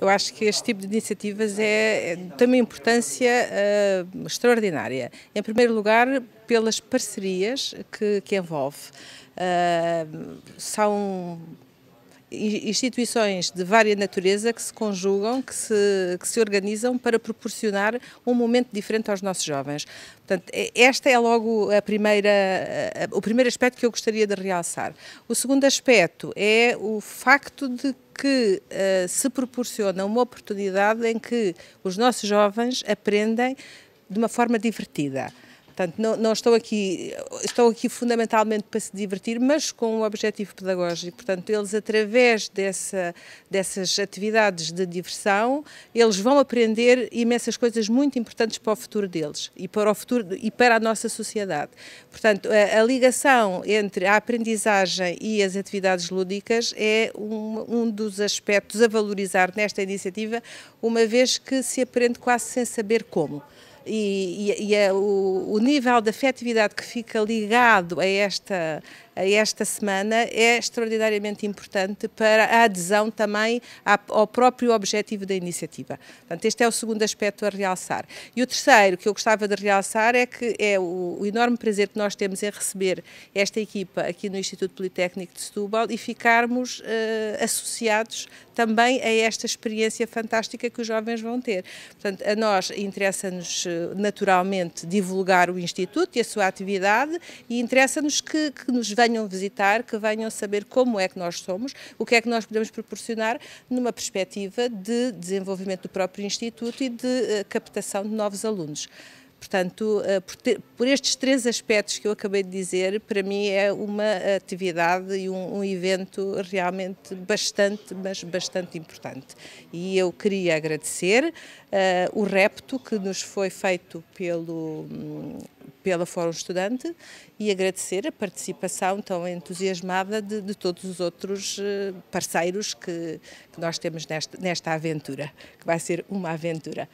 eu acho que este tipo de iniciativas é, é tem uma importância uh, extraordinária. Em primeiro lugar, pelas parcerias que, que envolve. Uh, são instituições de várias natureza que se conjugam, que se, que se organizam para proporcionar um momento diferente aos nossos jovens. Portanto, esta é logo a primeira, o primeiro aspecto que eu gostaria de realçar. O segundo aspecto é o facto de que uh, se proporciona uma oportunidade em que os nossos jovens aprendem de uma forma divertida. Portanto, não, não, estou aqui, estou aqui fundamentalmente para se divertir, mas com um objetivo pedagógico. Portanto, eles, através dessa, dessas atividades de diversão, eles vão aprender imensas coisas muito importantes para o futuro deles e para, o futuro, e para a nossa sociedade. Portanto, a, a ligação entre a aprendizagem e as atividades lúdicas é um, um dos aspectos a valorizar nesta iniciativa, uma vez que se aprende quase sem saber como e, e, e a, é o, o nível de afetividade que fica ligado a esta esta semana é extraordinariamente importante para a adesão também ao próprio objetivo da iniciativa. Portanto, este é o segundo aspecto a realçar. E o terceiro que eu gostava de realçar é que é o, enorme prazer que nós temos em receber esta equipa aqui no Instituto Politécnico de Setúbal e ficarmos eh, associados também a esta experiência fantástica que os jovens vão ter. Portanto, a nós interessa-nos eh, naturalmente divulgar o Instituto e a sua atividade e interessa-nos que, que nos venham venham visitar, que venham saber como é que nós somos, o que é que nós podemos proporcionar numa perspectiva de desenvolvimento do próprio Instituto e de eh, captação de novos alunos. Portanto, eh, por, ter, por, estes três aspectos que eu acabei de dizer, para mim é uma atividade e um, um, evento realmente bastante, mas bastante importante. E eu queria agradecer uh, o repto que nos foi feito pelo, pela Fórum Estudante e agradecer a participação tão entusiasmada de, de todos os outros eh, parceiros que, que nós temos nesta, nesta aventura, que vai ser uma aventura.